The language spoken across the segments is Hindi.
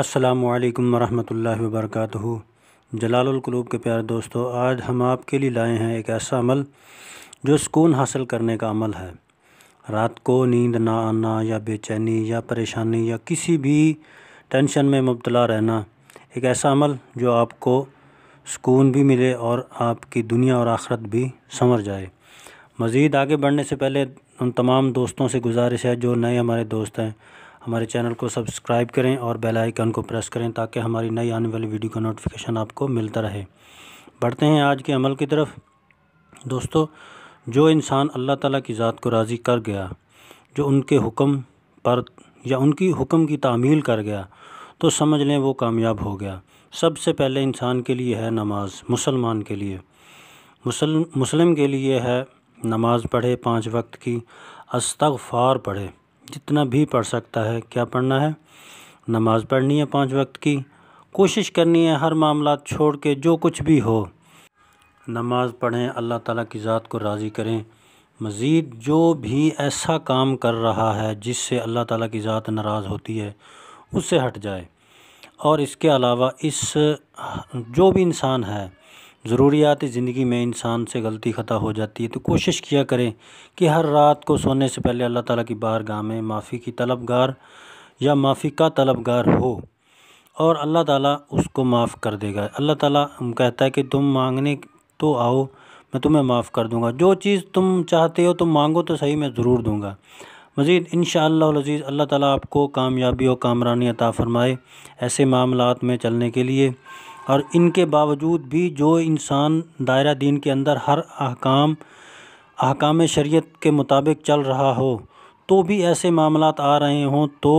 अस्सलाम वालेकुम रहमतुल्लाहि व बरकातहू जलालकलूब के प्यारे दोस्तों आज हम आपके लिए लाए हैं एक ऐसा अमल जो सुकून हासिल करने का अमल है रात को नींद ना आना या बेचैनी या परेशानी या किसी भी टेंशन में मुबतला रहना एक ऐसा अमल जो आपको सुकून भी मिले और आपकी दुनिया और आखरत भी संवर जाए मज़ीद आगे बढ़ने से पहले उन तमाम दोस्तों से गुजारिश है जो नए हमारे दोस्त हैं हमारे चैनल को सब्सक्राइब करें और बेल आइकन को प्रेस करें ताकि हमारी नई आने वाली वीडियो का नोटिफिकेशन आपको मिलता रहे बढ़ते हैं आज के अमल की तरफ दोस्तों जो इंसान अल्लाह ताला की ज़ात को राज़ी कर गया जो उनके हुक्म पर या उनकी हुक्म की तामील कर गया तो समझ लें वो कामयाब हो गया सबसे पहले इंसान के लिए है नमाज मुसलमान के लिए मुसलम के लिए है नमाज़ पढ़े पाँच वक्त की अस्तगफार पढ़े जितना भी पढ़ सकता है क्या पढ़ना है नमाज़ पढ़नी है पाँच वक्त की कोशिश करनी है हर मामला छोड़ के जो कुछ भी हो नमाज़ पढ़ें अल्लाह ताला की ज़ात को राज़ी करें मज़ीद जो भी ऐसा काम कर रहा है जिससे अल्लाह ताला की ज़ात नाराज़ होती है उससे हट जाए और इसके अलावा इस जो भी इंसान है ज़रूरियात ज़िंदगी में इंसान से गलती ख़ता हो जाती है तो कोशिश किया करें कि हर रात को सोने से पहले अल्लाह ताला की बारगाह में माफ़ी की तलबगार या माफ़ी का तलबगार हो और अल्लाह ताला उसको माफ़ कर देगा अल्लाह ताला कहता है कि तुम मांगने तो आओ मैं तुम्हें माफ़ कर दूँगा जो चीज़ तुम चाहते हो तुम मांगो तो सही मैं ज़रूर दूँगा मज़ीद इन शज़ीज़ अल्लाह ताली आपको कामयाबी और कामरानी अता फ़रमाए ऐसे मामलों में चलने के लिए और इनके बावजूद भी जो इंसान दायरा दीन के अंदर हर अहकाम अहकाम शरीयत के मुताबिक चल रहा हो तो भी ऐसे मामला आ रहे हों तो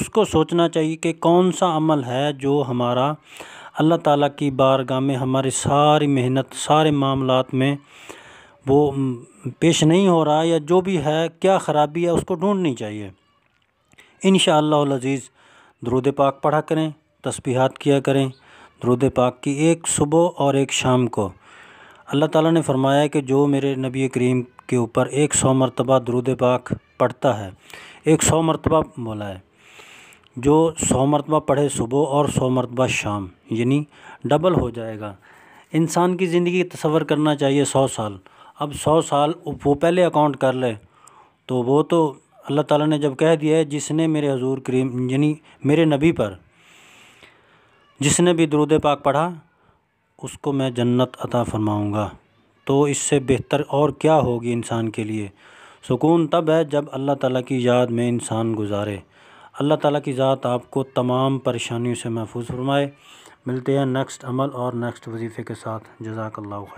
उसको सोचना चाहिए कि कौन सा अमल है जो हमारा अल्लाह ताला की बारगाह में हमारी सारी मेहनत सारे मामला में वो पेश नहीं हो रहा या जो भी है क्या ख़राबी है उसको ढूंढनी चाहिए इन शज़ीज़ दरुद पाक पढ़ा करें तस्बीहात किया करें दरूद पाक की एक सुबह और एक शाम को अल्लाह ताला ने फरमाया कि जो मेरे नबी करीम के ऊपर एक सौ मरतबा दरूद पाक पढ़ता है एक सौ मरतबा बोला है जो सौ मरतबा पढ़े सुबह और सौ मरतबा शाम यानी डबल हो जाएगा इंसान की ज़िंदगी तस्वर करना चाहिए सौ साल अब सौ साल वो पहले अकाउंट कर ले तो वो तो अल्लाह ताला ने जब कह दिया है जिसने मेरे हजूर करीम यानी मेरे नबी पर जिसने भी दरूद पाक पढ़ा उसको मैं जन्नत अता फरमाऊँगा तो इससे बेहतर और क्या होगी इंसान के लिए सुकून तब है जब अल्लाह ताला की याद में इंसान गुजारे अल्लाह ताला की ज़ात आपको तमाम परेशानियों से महफूज फरमाए मिलते हैं नेक्स्ट अमल और नेक्स्ट वजीफ़े के साथ जजाकल्ला खैर